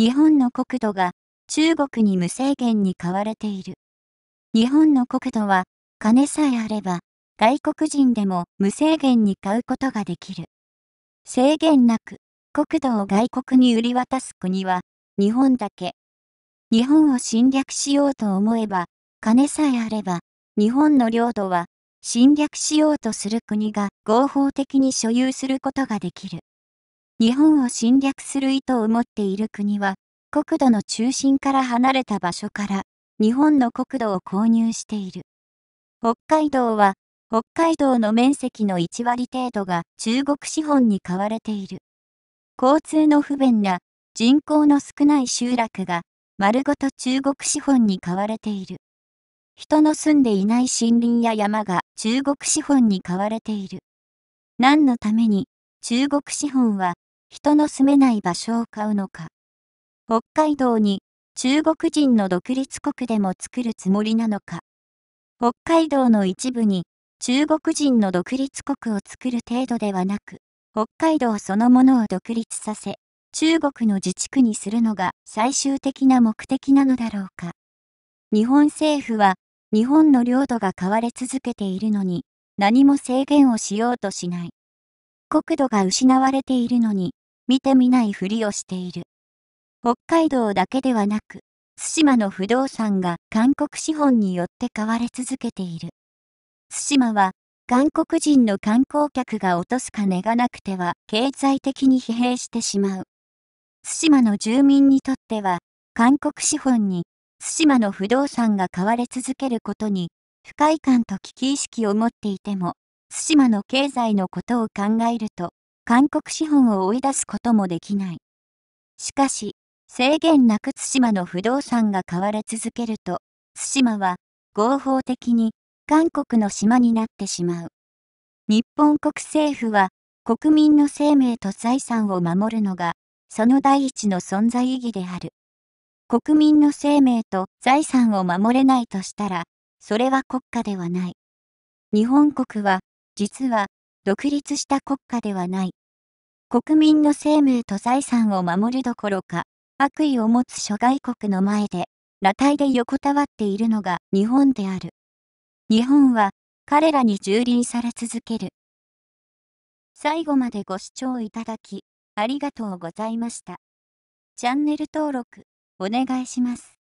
日本の国土が中国に無制限に買われている。日本の国土は金さえあれば外国人でも無制限に買うことができる。制限なく国土を外国に売り渡す国は日本だけ。日本を侵略しようと思えば金さえあれば日本の領土は侵略しようとする国が合法的に所有することができる。日本を侵略する意図を持っている国は、国土の中心から離れた場所から日本の国土を購入している。北海道は、北海道の面積の1割程度が中国資本に買われている。交通の不便な人口の少ない集落が丸ごと中国資本に買われている。人の住んでいない森林や山が中国資本に買われている。何のために中国資本は人の住めない場所を買うのか。北海道に中国人の独立国でも作るつもりなのか。北海道の一部に中国人の独立国を作る程度ではなく、北海道そのものを独立させ、中国の自治区にするのが最終的な目的なのだろうか。日本政府は日本の領土が変われ続けているのに何も制限をしようとしない。国土が失われているのに見てみないふりをしている。北海道だけではなく、対馬の不動産が韓国資本によって買われ続けている。対馬は、韓国人の観光客が落とす金がなくては経済的に疲弊してしまう。対馬の住民にとっては、韓国資本に対馬の不動産が買われ続けることに不快感と危機意識を持っていても、対馬の経済のことを考えると、韓国資本を追い出すこともできない。しかし、制限なく対馬の不動産が買われ続けると、対馬は合法的に韓国の島になってしまう。日本国政府は国民の生命と財産を守るのが、その第一の存在意義である。国民の生命と財産を守れないとしたら、それは国家ではない。日本国は、実は、独立した国家ではない。国民の生命と財産を守るどころか、悪意を持つ諸外国の前で、裸体で横たわっているのが日本である。日本は彼らに蹂躙され続ける。最後までご視聴いただき、ありがとうございました。チャンネル登録、お願いします。